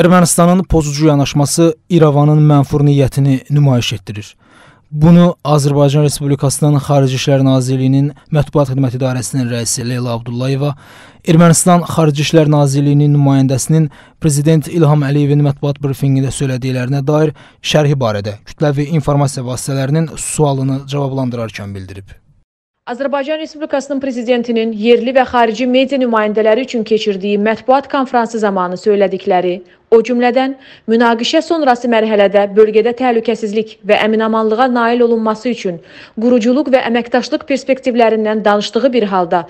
Ermənistanın pozucu yanaşması İrəvanın mənfur niyyətini nümayiş etdirir. Bunu Azərbaycan Respublikasının Xarici İşlər Nazirliyinin Mətbuat Xidməti İdarəsinin rəisi Leyla Abdullayeva, Ermənistan Xarici İşlər Nazirliyinin nümayəndəsinin prezident İlham Əliyevin mətbuat brifinqində söylədiklərinə dair şərhi barədə kütləvi informasiya vasitələrinin sualını cavablandırarkən bildirib. Azərbaycan Respublikasının prezidentinin yerli və xarici media nümayəndələri üçün keçirdiyi mətbuat konfransı zamanı söylədikləri, o cümlədən münaqişə sonrası mərhələdə bölgədə təhlükəsizlik və əminamanlığa nail olunması üçün quruculuq və əməkdaşlıq perspektivlərindən danışdığı bir halda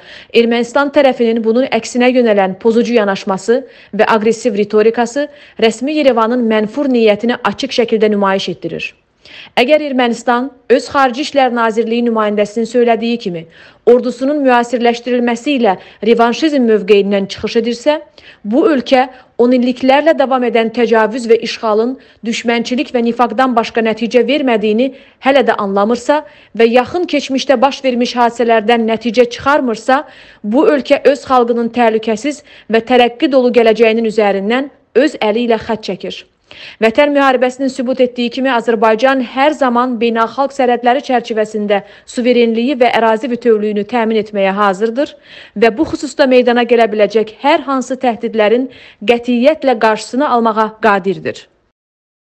Ermənistan tərəfinin bunun əksinə yönələn pozucu yanaşması və aqressiv ritorikası rəsmi Yerevanın mənfur niyyətini açıq şəkildə nümayiş etdirir. Əgər Ermənistan öz Xarici İşlər Nazirliyi nümayəndəsinin söylədiyi kimi ordusunun müasirləşdirilməsi ilə revanşizm mövqeyindən çıxış edirsə, bu ölkə on illiklərlə davam edən təcavüz və işğalın düşmənçilik və nifaqdan başqa nəticə vermədiyini hələ də anlamırsa və yaxın keçmişdə baş vermiş hadisələrdən nəticə çıxarmırsa, bu ölkə öz xalqının təhlükəsiz və tərəqqi dolu gələcəyinin üzərindən öz əli ilə xətt çəkir. Vətən müharibəsinin sübut etdiyi kimi Azərbaycan hər zaman beynəlxalq sərhədləri çərçivəsində suverenliyi və ərazi bütövlüyünü təmin etməyə hazırdır və bu xüsusda meydana gələ biləcək hər hansı təhdidlərin qətiyyətlə qarşısını almağa qadirdir.